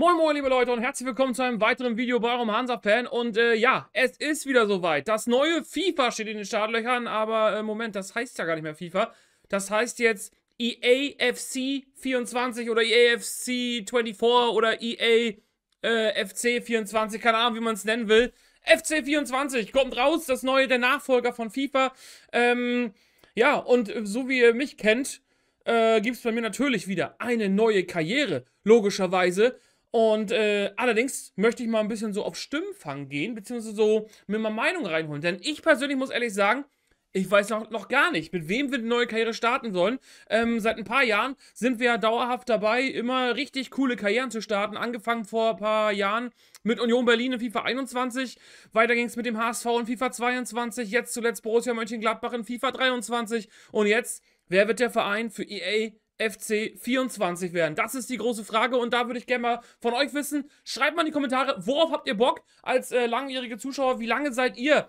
Moin moin liebe Leute und herzlich willkommen zu einem weiteren Video bei eurem Hansa-Fan und äh, ja, es ist wieder soweit. Das neue FIFA steht in den Startlöchern, aber äh, Moment, das heißt ja gar nicht mehr FIFA. Das heißt jetzt EAFC 24 oder EAFC 24 oder EA äh, FC 24, keine Ahnung wie man es nennen will. FC 24 kommt raus, das neue, der Nachfolger von FIFA. Ähm, ja, und äh, so wie ihr mich kennt, äh, gibt es bei mir natürlich wieder eine neue Karriere, logischerweise. Und äh, allerdings möchte ich mal ein bisschen so auf Stimmfang gehen, beziehungsweise so mir mal Meinung reinholen. Denn ich persönlich muss ehrlich sagen, ich weiß noch, noch gar nicht, mit wem wir eine neue Karriere starten sollen. Ähm, seit ein paar Jahren sind wir ja dauerhaft dabei, immer richtig coole Karrieren zu starten. Angefangen vor ein paar Jahren mit Union Berlin in FIFA 21. Weiter ging es mit dem HSV in FIFA 22. Jetzt zuletzt Borussia Mönchengladbach in FIFA 23. Und jetzt, wer wird der Verein für EA FC 24 werden? Das ist die große Frage und da würde ich gerne mal von euch wissen. Schreibt mal in die Kommentare, worauf habt ihr Bock als äh, langjährige Zuschauer? Wie lange seid ihr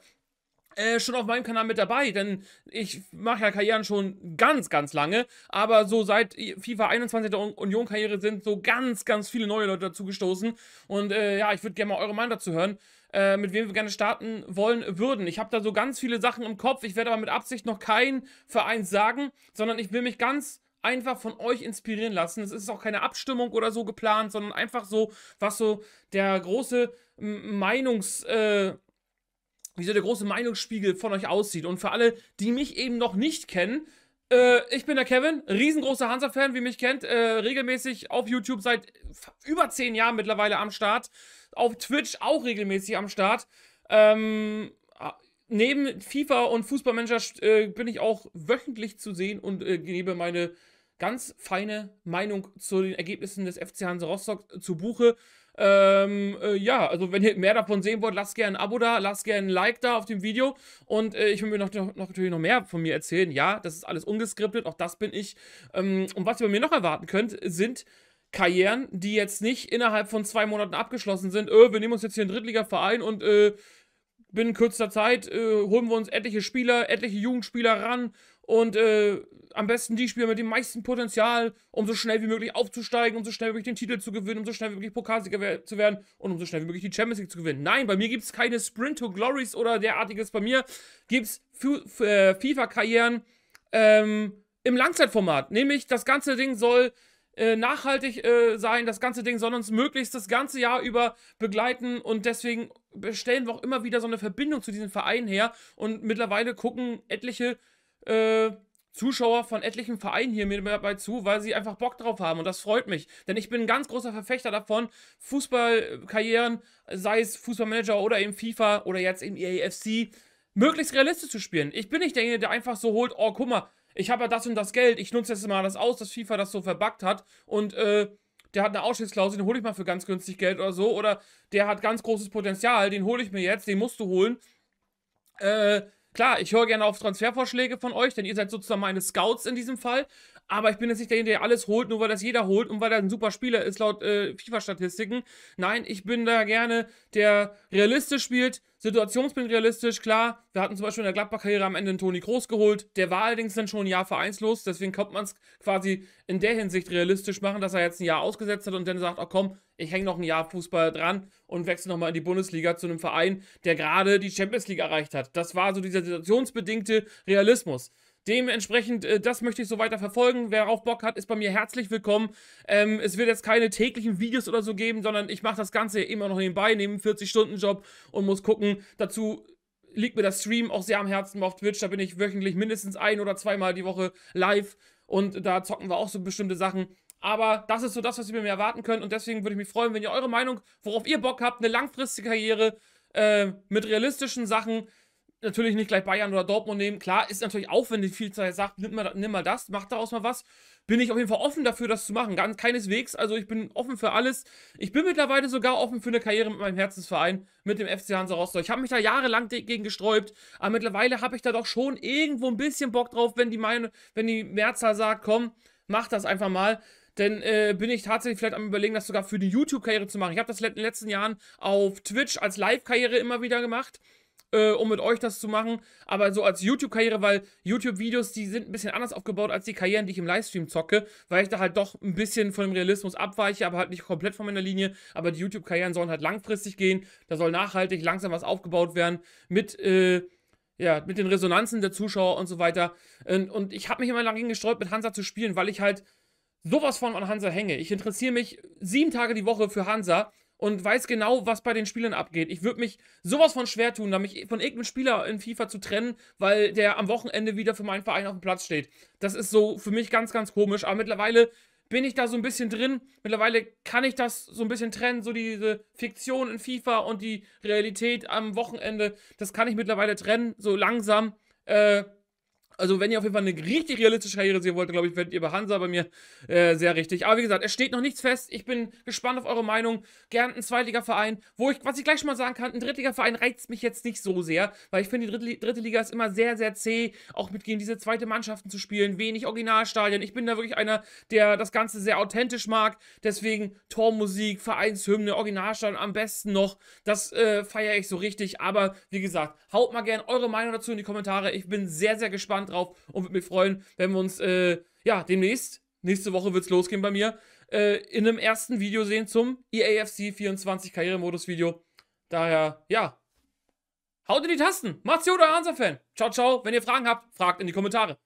äh, schon auf meinem Kanal mit dabei, denn ich mache ja Karrieren schon ganz, ganz lange, aber so seit FIFA 21 der Union-Karriere sind so ganz, ganz viele neue Leute dazugestoßen und äh, ja, ich würde gerne mal eure Meinung dazu hören, äh, mit wem wir gerne starten wollen würden. Ich habe da so ganz viele Sachen im Kopf, ich werde aber mit Absicht noch keinen Verein sagen, sondern ich will mich ganz einfach von euch inspirieren lassen. Es ist auch keine Abstimmung oder so geplant, sondern einfach so, was so der große Meinungs... Äh, wie so der große Meinungsspiegel von euch aussieht. Und für alle, die mich eben noch nicht kennen, äh, ich bin der Kevin, riesengroßer Hansa-Fan, wie mich kennt, äh, regelmäßig auf YouTube seit über zehn Jahren mittlerweile am Start, auf Twitch auch regelmäßig am Start. Ähm, neben FIFA und Fußballmanager äh, bin ich auch wöchentlich zu sehen und äh, gebe meine ganz feine Meinung zu den Ergebnissen des FC Hansa Rostock zu Buche. Ähm, äh, ja, also wenn ihr mehr davon sehen wollt, lasst gerne ein Abo da, lasst gerne ein Like da auf dem Video und äh, ich will mir noch, noch, natürlich noch mehr von mir erzählen. Ja, das ist alles ungeskriptet, auch das bin ich. Ähm, und was ihr bei mir noch erwarten könnt, sind Karrieren, die jetzt nicht innerhalb von zwei Monaten abgeschlossen sind. Äh, wir nehmen uns jetzt hier einen Drittliga-Verein und äh, binnen kürzester Zeit äh, holen wir uns etliche Spieler, etliche Jugendspieler ran und äh, am besten die Spieler mit dem meisten Potenzial, um so schnell wie möglich aufzusteigen, um so schnell wie möglich den Titel zu gewinnen, um so schnell wie möglich Pokalsieger zu werden und um so schnell wie möglich die Champions League zu gewinnen. Nein, bei mir gibt es keine Sprint to Glories oder derartiges. Bei mir gibt es äh, FIFA-Karrieren ähm, im Langzeitformat. Nämlich das ganze Ding soll äh, nachhaltig äh, sein, das ganze Ding, soll uns möglichst das ganze Jahr über begleiten und deswegen stellen wir auch immer wieder so eine Verbindung zu diesem Verein her und mittlerweile gucken etliche äh, Zuschauer von etlichen Vereinen hier mir dabei zu, weil sie einfach Bock drauf haben und das freut mich. Denn ich bin ein ganz großer Verfechter davon, Fußballkarrieren, sei es Fußballmanager oder eben FIFA oder jetzt eben EAFC, möglichst realistisch zu spielen. Ich bin nicht derjenige, der einfach so holt, oh, guck mal, ich habe ja das und das Geld, ich nutze jetzt mal das aus, dass FIFA das so verbuggt hat und äh, der hat eine Ausstiegsklausel, den hole ich mal für ganz günstig Geld oder so, oder der hat ganz großes Potenzial, den hole ich mir jetzt, den musst du holen. Äh, Klar, ich höre gerne auf Transfervorschläge von euch, denn ihr seid sozusagen meine Scouts in diesem Fall. Aber ich bin jetzt nicht derjenige, der alles holt, nur weil das jeder holt und weil er ein super Spieler ist, laut äh, FIFA-Statistiken. Nein, ich bin da gerne, der realistisch spielt, situationsbedingt realistisch, klar. Wir hatten zum Beispiel in der Gladbach-Karriere am Ende einen Toni Groß geholt. Der war allerdings dann schon ein Jahr vereinslos, deswegen kommt man es quasi in der Hinsicht realistisch machen, dass er jetzt ein Jahr ausgesetzt hat und dann sagt, oh komm, ich hänge noch ein Jahr Fußball dran und wechsle nochmal in die Bundesliga zu einem Verein, der gerade die Champions League erreicht hat. Das war so dieser situationsbedingte Realismus. Dementsprechend, äh, das möchte ich so weiter verfolgen. Wer auch Bock hat, ist bei mir herzlich willkommen. Ähm, es wird jetzt keine täglichen Videos oder so geben, sondern ich mache das Ganze immer noch nebenbei, nehme einen 40-Stunden-Job und muss gucken. Dazu liegt mir das Stream auch sehr am Herzen auf Twitch. Da bin ich wöchentlich mindestens ein- oder zweimal die Woche live und da zocken wir auch so bestimmte Sachen. Aber das ist so das, was ihr bei mir erwarten könnt. Und deswegen würde ich mich freuen, wenn ihr eure Meinung, worauf ihr Bock habt, eine langfristige Karriere äh, mit realistischen Sachen, natürlich nicht gleich Bayern oder Dortmund nehmen. Klar, ist natürlich aufwendig, viel Zeit sagt, nimm mal, nimm mal das, mach daraus mal was. Bin ich auf jeden Fall offen dafür, das zu machen. Ganz, keineswegs. Also ich bin offen für alles. Ich bin mittlerweile sogar offen für eine Karriere mit meinem Herzensverein, mit dem FC Hansa Rostock. Ich habe mich da jahrelang gegen gesträubt, aber mittlerweile habe ich da doch schon irgendwo ein bisschen Bock drauf, wenn die meine, wenn die Mehrzahl sagt, komm, mach das einfach mal denn äh, bin ich tatsächlich vielleicht am überlegen, das sogar für die YouTube-Karriere zu machen. Ich habe das in den letzten Jahren auf Twitch als Live-Karriere immer wieder gemacht äh, um mit euch das zu machen. Aber so als YouTube-Karriere, weil YouTube-Videos, die sind ein bisschen anders aufgebaut als die Karrieren, die ich im Livestream zocke, weil ich da halt doch ein bisschen von dem Realismus abweiche, aber halt nicht komplett von meiner Linie. Aber die YouTube-Karrieren sollen halt langfristig gehen. Da soll nachhaltig langsam was aufgebaut werden mit, äh, ja, mit den Resonanzen der Zuschauer und so weiter. Und, und ich habe mich immer dagegen gestreut, mit Hansa zu spielen, weil ich halt sowas von an Hansa hänge. Ich interessiere mich sieben Tage die Woche für Hansa und weiß genau, was bei den Spielern abgeht. Ich würde mich sowas von schwer tun, da mich von irgendeinem Spieler in FIFA zu trennen, weil der am Wochenende wieder für meinen Verein auf dem Platz steht. Das ist so für mich ganz, ganz komisch. Aber mittlerweile bin ich da so ein bisschen drin. Mittlerweile kann ich das so ein bisschen trennen, so diese Fiktion in FIFA und die Realität am Wochenende. Das kann ich mittlerweile trennen, so langsam. Äh, also, wenn ihr auf jeden Fall eine richtig realistische Karriere sehen wollt, glaube ich, werdet ihr bei Hansa bei mir äh, sehr richtig. Aber wie gesagt, es steht noch nichts fest. Ich bin gespannt auf eure Meinung. Gern ein Zweitliga-Verein, wo ich, was ich gleich schon mal sagen kann, ein Drittliga-Verein reizt mich jetzt nicht so sehr, weil ich finde, die dritte Liga ist immer sehr, sehr zäh, auch mit gegen diese zweite Mannschaften zu spielen. Wenig Originalstadien. Ich bin da wirklich einer, der das Ganze sehr authentisch mag. Deswegen Tormusik, Vereinshymne, Originalstadion am besten noch. Das äh, feiere ich so richtig. Aber wie gesagt, haut mal gerne eure Meinung dazu in die Kommentare. Ich bin sehr, sehr gespannt drauf und würde mich freuen, wenn wir uns, äh, ja, demnächst, nächste Woche wird's losgehen bei mir, äh, in einem ersten Video sehen zum EAFC 24 Karrieremodus Video. Daher, ja, haut in die Tasten. Macht's gut, euer Hansa-Fan. Ciao, ciao. Wenn ihr Fragen habt, fragt in die Kommentare.